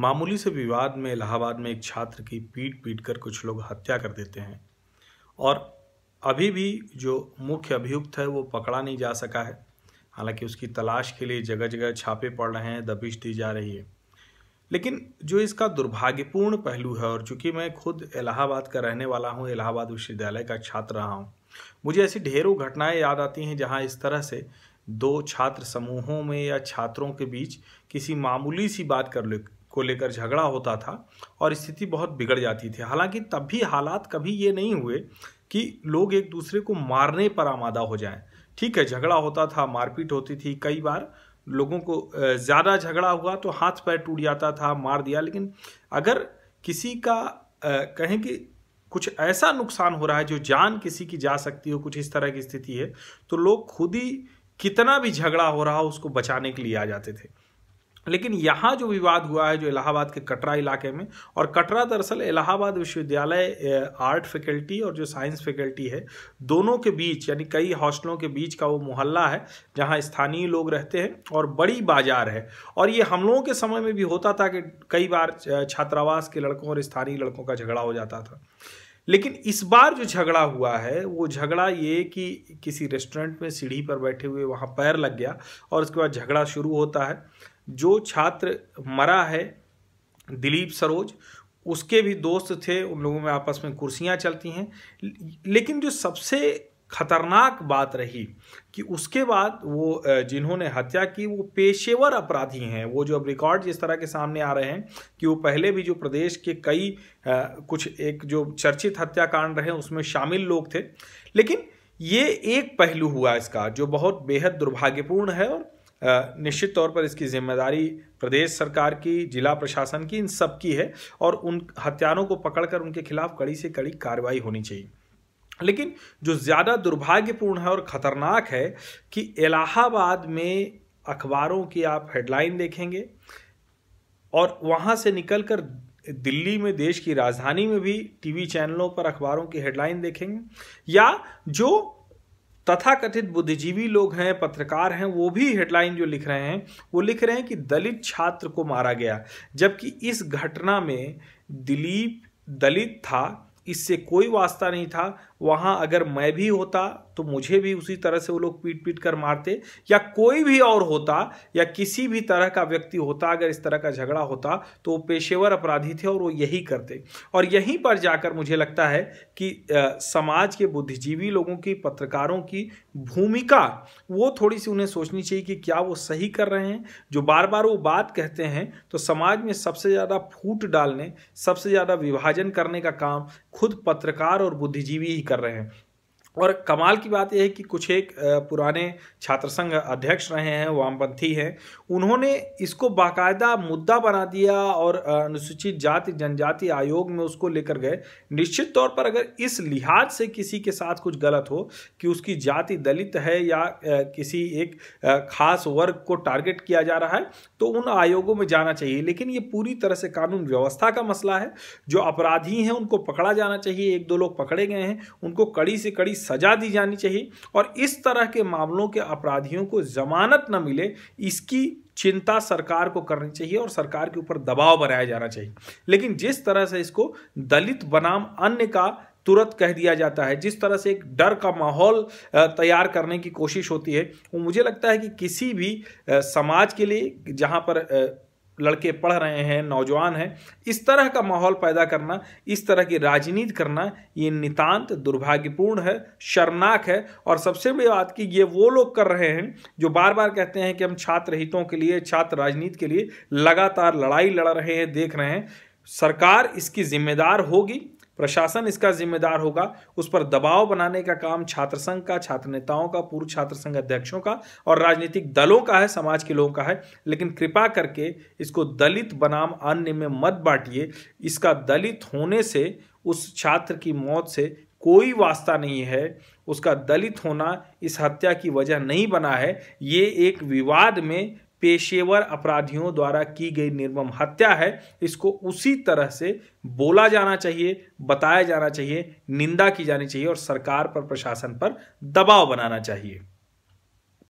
मामूली से विवाद में इलाहाबाद में एक छात्र की पीट पीट कर कुछ लोग हत्या कर देते हैं और अभी भी जो मुख्य अभियुक्त है वो पकड़ा नहीं जा सका है हालांकि उसकी तलाश के लिए जगह जगह छापे पड़ रहे हैं दबिश दी जा रही है लेकिन जो इसका दुर्भाग्यपूर्ण पहलू है और चूंकि मैं खुद इलाहाबाद का रहने वाला हूँ इलाहाबाद विश्वविद्यालय का छात्र रहा हूँ मुझे ऐसी ढेरों घटनाएं याद आती हैं जहाँ इस तरह से दो छात्र समूहों में या छात्रों के बीच किसी मामूली सी बात कर ले को लेकर झगड़ा होता था और स्थिति बहुत बिगड़ जाती थी हालांकि तब भी हालात कभी ये नहीं हुए कि लोग एक दूसरे को मारने पर आमादा हो जाएं ठीक है झगड़ा होता था मारपीट होती थी कई बार लोगों को ज़्यादा झगड़ा हुआ तो हाथ पैर टूट जाता था मार दिया लेकिन अगर किसी का कहें कि कुछ ऐसा नुकसान हो रहा है जो जान किसी की जा सकती हो कुछ इस तरह की स्थिति है तो लोग खुद ही कितना भी झगड़ा हो रहा हो उसको बचाने के लिए आ जाते थे लेकिन यहाँ जो विवाद हुआ है जो इलाहाबाद के कटरा इलाके में और कटरा दरअसल इलाहाबाद विश्वविद्यालय आर्ट फैकल्टी और जो साइंस फैकल्टी है दोनों के बीच यानी कई हॉस्टलों के बीच का वो मोहल्ला है जहाँ स्थानीय लोग रहते हैं और बड़ी बाजार है और ये हम लोगों के समय में भी होता था कि कई बार छात्रावास के लड़कों और स्थानीय लड़कों का झगड़ा हो जाता था लेकिन इस बार जो झगड़ा हुआ है वो झगड़ा ये कि किसी रेस्टोरेंट में सीढ़ी पर बैठे हुए वहाँ पैर लग गया और उसके बाद झगड़ा शुरू होता है जो छात्र मरा है दिलीप सरोज उसके भी दोस्त थे उन लोगों में आपस में कुर्सियाँ चलती हैं लेकिन जो सबसे खतरनाक बात रही कि उसके बाद वो जिन्होंने हत्या की वो पेशेवर अपराधी हैं वो जो अब रिकॉर्ड जिस तरह के सामने आ रहे हैं कि वो पहले भी जो प्रदेश के कई कुछ एक जो चर्चित हत्याकांड रहे उसमें शामिल लोग थे लेकिन ये एक पहलू हुआ इसका जो बहुत बेहद दुर्भाग्यपूर्ण है और निश्चित तौर पर इसकी जिम्मेदारी प्रदेश सरकार की जिला प्रशासन की इन सब की है और उन हत्यारों को पकड़कर उनके खिलाफ कड़ी से कड़ी कार्रवाई होनी चाहिए लेकिन जो ज़्यादा दुर्भाग्यपूर्ण है और ख़तरनाक है कि इलाहाबाद में अखबारों की आप हेडलाइन देखेंगे और वहाँ से निकलकर दिल्ली में देश की राजधानी में भी टीवी चैनलों पर अखबारों की हेडलाइन देखेंगे या जो तथाकथित बुद्धिजीवी लोग हैं पत्रकार हैं वो भी हेडलाइन जो लिख रहे हैं वो लिख रहे हैं कि दलित छात्र को मारा गया जबकि इस घटना में दिलीप दलित था इससे कोई वास्ता नहीं था वहाँ अगर मैं भी होता तो मुझे भी उसी तरह से वो लोग पीट पीट कर मारते या कोई भी और होता या किसी भी तरह का व्यक्ति होता अगर इस तरह का झगड़ा होता तो वो पेशेवर अपराधी थे और वो यही करते और यहीं पर जाकर मुझे लगता है कि आ, समाज के बुद्धिजीवी लोगों की पत्रकारों की भूमिका वो थोड़ी सी उन्हें सोचनी चाहिए कि क्या वो सही कर रहे हैं जो बार बार वो बात कहते हैं तो समाज में सबसे ज़्यादा फूट डालने सबसे ज़्यादा विभाजन करने का काम खुद पत्रकार और बुद्धिजीवी ही कर रहे हैं और कमाल की बात यह है कि कुछ एक पुराने छात्र संघ अध्यक्ष रहे हैं वामपंथी हैं उन्होंने इसको बाकायदा मुद्दा बना दिया और अनुसूचित जाति जनजाति आयोग में उसको लेकर गए निश्चित तौर पर अगर इस लिहाज से किसी के साथ कुछ गलत हो कि उसकी जाति दलित है या किसी एक खास वर्ग को टारगेट किया जा रहा है तो उन आयोगों में जाना चाहिए लेकिन ये पूरी तरह से कानून व्यवस्था का मसला है जो अपराधी हैं उनको पकड़ा जाना चाहिए एक दो लोग पकड़े गए हैं उनको कड़ी से कड़ी सजा दी जानी चाहिए और इस तरह के मामलों के अपराधियों को जमानत न मिले इसकी चिंता सरकार को करनी चाहिए और सरकार के ऊपर दबाव बनाया जाना चाहिए लेकिन जिस तरह से इसको दलित बनाम अन्य का तुरंत कह दिया जाता है जिस तरह से एक डर का माहौल तैयार करने की कोशिश होती है वो मुझे लगता है कि किसी भी समाज के लिए जहाँ पर लड़के पढ़ रहे हैं नौजवान हैं इस तरह का माहौल पैदा करना इस तरह की राजनीति करना ये नितांत दुर्भाग्यपूर्ण है शर्मनाक है और सबसे बड़ी बात कि ये वो लोग कर रहे हैं जो बार बार कहते हैं कि हम छात्र हितों के लिए छात्र राजनीति के लिए लगातार लड़ाई लड़ रहे हैं देख रहे हैं सरकार इसकी जिम्मेदार होगी प्रशासन इसका जिम्मेदार होगा उस पर दबाव बनाने का काम छात्र संघ का छात्र नेताओं का पूर्व छात्र संघ अध्यक्षों का और राजनीतिक दलों का है समाज के लोगों का है लेकिन कृपा करके इसको दलित बनाम अन्य में मत बांटिए इसका दलित होने से उस छात्र की मौत से कोई वास्ता नहीं है उसका दलित होना इस हत्या की वजह नहीं बना है ये एक विवाद में पेशेवर अपराधियों द्वारा की गई निर्मम हत्या है इसको उसी तरह से बोला जाना चाहिए बताया जाना चाहिए निंदा की जानी चाहिए और सरकार पर प्रशासन पर दबाव बनाना चाहिए